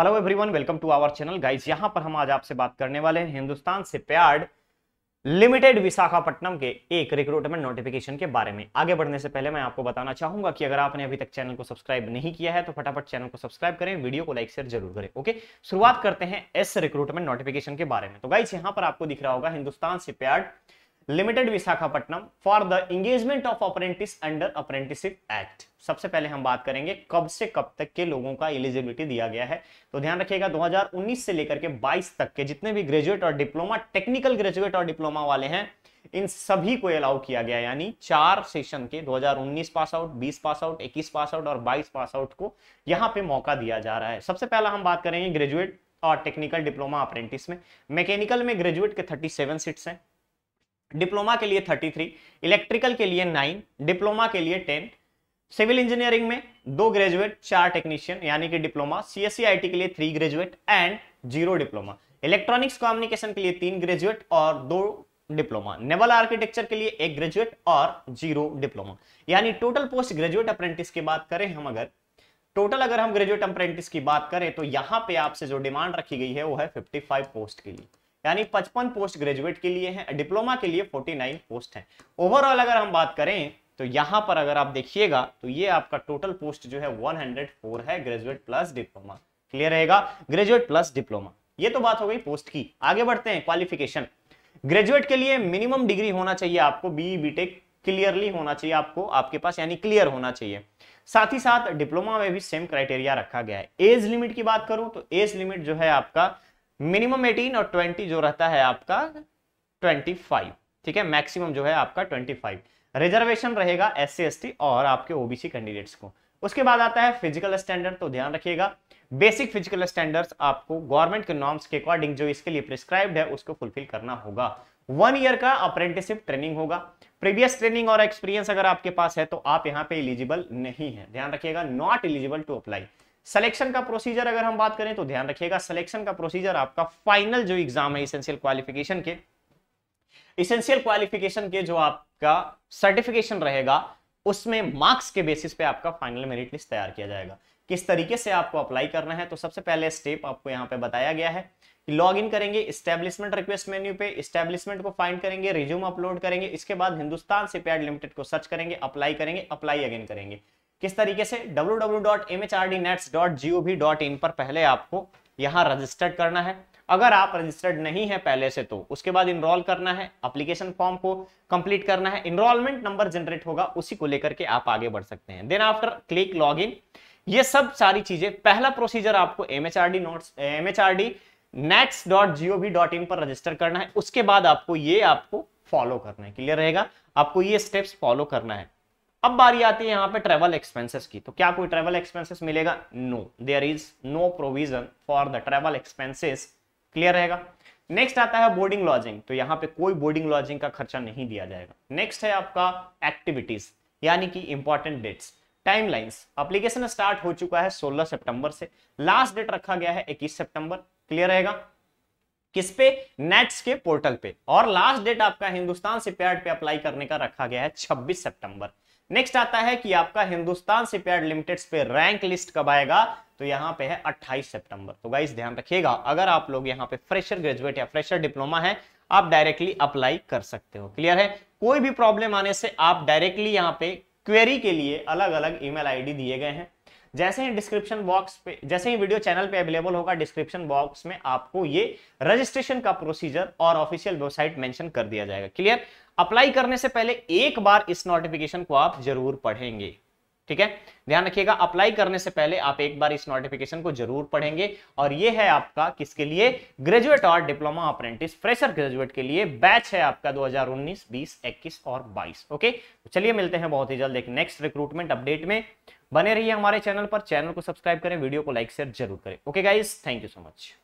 hello everyone welcome to our channel guys यहां पर हम आज आपसे बात करने वाले हैं Hindustan shipyard limited Visakhapatnam के एक रिक्रूटमेंट नोटिफिकेशन के बारे में आगे बढ़ने से पहले मैं आपको बताना चाहूंगा कि अगर आपने अभी तक चैनल को सब्सक्राइब नहीं किया है तो फटाफट चैनल को सब्सक्राइब करें वीडियो को लाइक शेयर जरूर करें ओके शुरुआत करते हैं एस रिक्रूटमेंट नोटिफिकेशन के बारे में तो गाइस यहां पर आपको दिख रहा होगा Hindustan shipyard limited Visakhapatnam for the engagement of apprentice under apprenticeship act सबसे पहले हम बात करेंगे कब से कब तक के लोगों का एलिजिबिलिटी दिया गया है तो ध्यान रखिएगा 2019 से लेकर के 22 तक के जितने भी ग्रेजुएट और डिप्लोमा टेक्निकल ग्रेजुएट और डिप्लोमा वाले हैं इन सभी को अलाउ किया गया यानी चार सेशन के 2019 pass out 20 pass out 21 pass out और 22 पास आउट को यहाँ पे मौका दिया जा रहा है सबसे पहला हम बात करेंगे ग्रेजुएट और टेक्निकल डिप्लोमा अप्रेंटिस में मैकेनिकल में ग्रेजुएट के 37 सीट्स हैं डिप्लोमा के लिए 33, इलेक्ट्रिकल के लिए 9, डिप्लोमा के लिए 10, सिविल इंजीनियरिंग में दो ग्रेजुएट चार टेक्नीशियन यानी कि डिप्लोमा सीएससी आईटी e, के लिए three graduate and zero diploma electronics communication के लिए तीन ग्रेजुएट और दो डिप्लोमा नेवल आर्किटेक्चर के लिए एक ग्रेजुएट और जीरो डिप्लोमा यानी टोटल पोस्ट ग्रेजुएट अप्रेंटिस की बात करें हम अगर टोटल अगर हम ग्रेजुएट अप्रेंटिस की बात करें तो यहां पे आपसे जो डिमांड रखी गई है वो है 55 पोस्ट के लिए यानी 55 पोस्ट ग्रेजुएट के लिए हैं डिप्लोमा के लिए 49 पोस्ट हैं ओवरऑल अगर हम बात करें तो यहां पर अगर आप देखिएगा तो ये आपका टोटल पोस्ट जो है 104 है ग्रेजुएट प्लस डिप्लोमा क्लियर रहेगा ग्रेजुएट प्लस डिप्लोमा ये तो बात हो गई पोस्ट की आगे बढ़ते हैं क्वालिफिकेशन ग्रेजुएट के लिए मिनिमम डिग्री होना चाहिए आपको बी बीटेक क्लियरली होना चाहिए आपको आपके पास यानी क्लियर होना चाहिए साथ ही साथ डिप्लोमा में भी सेम क्राइटेरिया रखा गया है एज लिमिट की बात करूं तो एज लिमिट जो है आपका मिनिमम 18 और 20 जो रहता है आपका 25 ठीक है मैक्सिमम जो है आपका 25 रिजर्वेशन रहेगा एस सी और आपके ओबीसी कैंडिडेट्स को उसके बाद आता है फिजिकल स्टैंडर्ड तो ध्यान रखिएगा बेसिक फिजिकल स्टैंडर्ड्स आपको गवर्नमेंट के नॉर्म्स के अकॉर्डिंग जो इसके लिए प्रिस्क्राइब्ड है उसको फुलफिल करना होगा वन ईयर का अप्रेंटिसिप ट्रेनिंग होगा प्रीवियस ट्रेनिंग और एक्सपीरियंस अगर आपके पास है तो आप यहाँ पे इलिजिबल नहीं है ध्यान रखिएगा not eligible to apply selection का प्रोसीजर अगर हम बात करें तो ध्यान रखिएगा सिलेक्शन का प्रोसीजर आपका फाइनल जो एग्जाम है इसेंशियल क्वालिफिकेशन के इसेंशियल क्वालिफिकेशन के जो आपका सर्टिफिकेशन रहेगा उसमें मार्क्स के बेसिस पे आपका फाइनल मेरिट लिस्ट तैयार किया जाएगा किस तरीके से आपको अप्लाई करना है तो सबसे पहले स्टेप आपको यहाँ पे बताया गया है कि लॉग इन करेंगे स्टैब्लिशमेंट रिक्वेस्ट मेन्यू पे स्टैब्लिशमेंट को फाइंड करेंगे रिज्यूम अपलोड करेंगे इसके बाद हिंदुस्तान सिपयार्ड लिमिटेड को सर्च करेंगे अप्लाई करेंगे अप्लाई अगेन करेंगे किस तरीके से डब्ल्यू पर पहले आपको यहाँ रजिस्टर्ड करना है अगर आप रजिस्टर्ड नहीं है पहले से तो उसके बाद इनरोल करना है अप्लीकेशन फॉर्म को कंप्लीट करना है इनरोलमेंट नंबर जनरेट होगा उसी को लेकर के आप आगे बढ़ सकते हैं then after click log in ये सब सारी चीजें पहला प्रोसीजर आपको एमएचआरडी नोट्स एमएचआरडी इन पर रजिस्टर करना है उसके बाद आपको ये आपको फॉलो करना है क्लियर रहेगा आपको ये स्टेप्स फॉलो करना है अब बारी आती है यहां पे ट्रेवल एक्सपेंसेस की तो क्या कोई ट्रेवल एक्सपेंसेस मिलेगा no there is no provision for the travel expenses clear रहेगा नेक्स्ट आता है बोर्डिंग लॉजिंग तो यहाँ पे कोई बोर्डिंग लॉजिंग का खर्चा नहीं दिया जाएगा नेक्स्ट है आपका एक्टिविटीज यानी कि important dates timelines application start हो चुका है 16 सितंबर से लास्ट डेट रखा गया है 21 सितंबर क्लियर रहेगा किस पे नेट्स के पोर्टल पे और लास्ट डेट आपका हिंदुस्तान से पे अप्लाई करने का रखा गया है 26 सितंबर नेक्स्ट आता है कि आपका हिंदुस्तान शिपयार्ड लिमिटेड पे रैंक लिस्ट कब आएगा तो यहाँ पे है 28 सितंबर तो गाइस ध्यान रखिएगा अगर आप लोग यहाँ पे फ्रेशर ग्रेजुएट या फ्रेशर डिप्लोमा है आप डायरेक्टली अप्लाई कर सकते हो क्लियर है कोई भी प्रॉब्लम आने से आप डायरेक्टली यहाँ पे क्वेरी के लिए अलग अलग ईमेल आईडी दिए गए हैं जैसे ही डिस्क्रिप्शन बॉक्स पे जैसे ही वीडियो चैनल पे अवेलेबल होगा डिस्क्रिप्शन बॉक्स में आपको ये रजिस्ट्रेशन का प्रोसीजर और ऑफिशियल वेबसाइट मेंशन कर दिया जाएगा क्लियर अप्लाई करने से पहले एक बार इस नोटिफिकेशन को आप जरूर पढ़ेंगे ठीक है ध्यान रखिएगा अप्लाई करने से पहले आप एक बार इस नोटिफिकेशन को जरूर पढ़ेंगे और ये है आपका किसके लिए ग्रेजुएट और डिप्लोमा अप्रेंटिस फ्रेशर ग्रेजुएट के लिए बैच है आपका 2019 20 21 और 22 ओके तो चलिए मिलते हैं बहुत ही जल्द एक नेक्स्ट रिक्रूटमेंट अपडेट में बने रहिए हमारे चैनल पर चैनल को सब्सक्राइब करें वीडियो को लाइक शेयर जरूर करें okay guys thank you so much